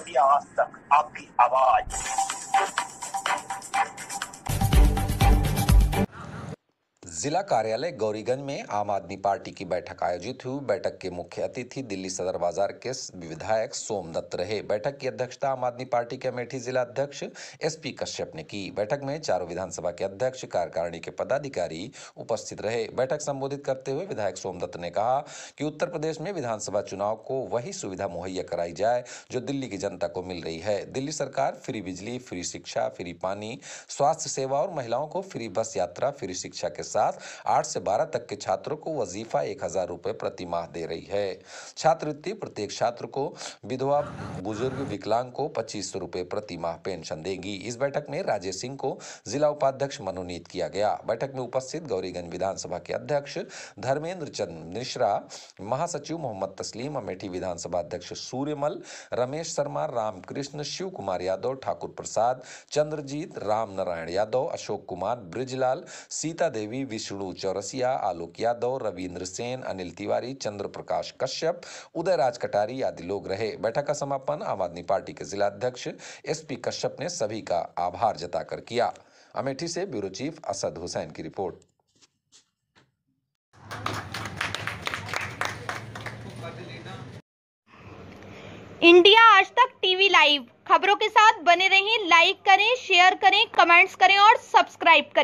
India आज तक आपकी आवाज जिला कार्यालय गौरीगंज में आम आदमी पार्टी की बैठक आयोजित हुई बैठक के मुख्य अतिथि दिल्ली सदर बाजार के विधायक सोमदत्त रहे बैठक की अध्यक्षता आम आदमी पार्टी के अमेठी जिला अध्यक्ष एसपी कश्यप ने की बैठक में चारों विधानसभा के अध्यक्ष कार्यकारिणी के पदाधिकारी उपस्थित रहे बैठक संबोधित करते हुए विधायक सोमदत्त ने कहा कि उत्तर प्रदेश में विधानसभा चुनाव को वही सुविधा मुहैया कराई जाए जो दिल्ली की जनता को मिल रही है दिल्ली सरकार फ्री बिजली फ्री शिक्षा फ्री पानी स्वास्थ्य सेवा और महिलाओं को फ्री बस यात्रा फ्री शिक्षा के साथ क्लास आठ से बारह तक के छात्रों को वजीफा एक हजार रुपए प्रति माह दे रही है छात्रवृत्ति प्रत्येक छात्र को विधवा बुजुर्ग विकलांग को पच्चीस सौ प्रति माह पेंशन देगी इस बैठक में राजेश सिंह को जिला उपाध्यक्ष मनोनीत किया गया बैठक में उपस्थित गौरीगंज विधानसभा के अध्यक्ष धर्मेंद्र चंद मिश्रा महासचिव मोहम्मद तस्लीम अमेठी विधानसभा अध्यक्ष सूर्यमल रमेश शर्मा रामकृष्ण शिव कुमार यादव ठाकुर प्रसाद चंद्रजीत राम नारायण यादव अशोक कुमार ब्रिजलाल सीता देवी विष्णु चौरसिया आलोक यादव रविन्द्र सेन अनिल तिवारी चंद्र प्रकाश कश्यप उदय राज कटारी आदि लोग रहे बैठक का समापन आम आदमी पार्टी के जिलाध्यक्ष एस पी कश्यप ने सभी का आभार जताकर किया अमेठी से ब्यूरो चीफ असद हुसैन की रिपोर्ट इंडिया आज तक टीवी लाइव खबरों के साथ बने रहें लाइक करें शेयर करें कमेंट्स करें और सब्सक्राइब करें